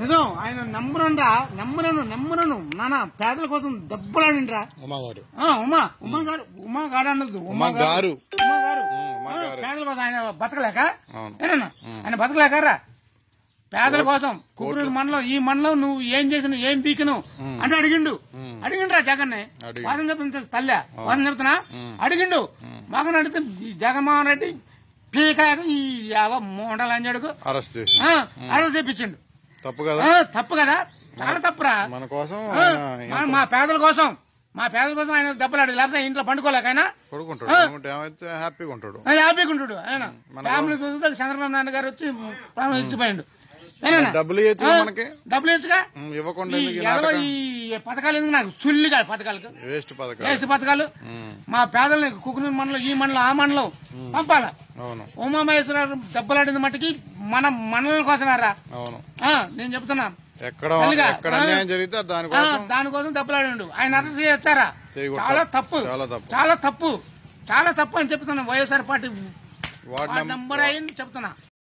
నిజం ఆయన నమ్మరండ్రా నమ్మరను నమ్మరను నాన్న పేదల కోసం దెబ్బలాడిండ్రా ఉమాగారు ఉమా ఉమా గారు ఉమా గారు అన్నది ఉమా గారు ఉమా గారు పేదల కోసం ఆయన బతకలేక ఆయన బతకలేకరా పేదల కోసం కుబురూరు మండలం ఈ మండలం నువ్వు ఏం చేసిన ఏం పీకిను అని అడిగిండు అడిగిండ్రా జగన్ వాదన చెప్తున్నా తల్లే వాదన చెప్తున్నా అడిగిండు మాకు అడిగితే జగన్మోహన్ రెడ్డి పీకాకు ఈ యావ మూడలు అంజడుకు అరెస్ట్ చేసి అరెస్ట్ చేపించిండు తప్పు కదా తప్పు కదా చాలా తప్పురా మన కోసం మా పేదల కోసం మా పేదల కోసం ఆయన దెబ్బలాడు లేకపోతే ఇంట్లో పండుకోలేక ఆయన హ్యాపీగా ఉంటాడు హ్యాపీగా ఉంటాడు ఆయన ఫ్యామిలీ చదువుతా చంద్రబాబు నాయుడు గారు వచ్చి ప్రాణం ఇచ్చిపోయిండు డబ్బులు మనకి డబ్బులు ఇవ్వకుండా పథకాలు ఎందుకు నాకు చుల్లి కాదు పథకాలకు వేస్ట్ పథకాలు వేస్ట్ పథకాలు మా పేదల్ని కుకునూరు మండలం ఈ మండలం ఆ మండలం పంపాల ఉమామహేశ్వరరావు డబ్బులాడింది మట్టుకి మన మండలం కోసమే కోసమేరా నేను చెప్తున్నా ఎక్కడ అన్యాయం జరిగితే దానికోసం దానికోసం దెబ్బలాడిండు ఆయన అరెస్ట్ చేస్తారా చాలా తప్పు చాలా తప్పు చాలా తప్పు అని చెప్తున్నా వైఎస్ఆర్ పార్టీ వార్డు నెంబర్ అయింది చెప్తున్నా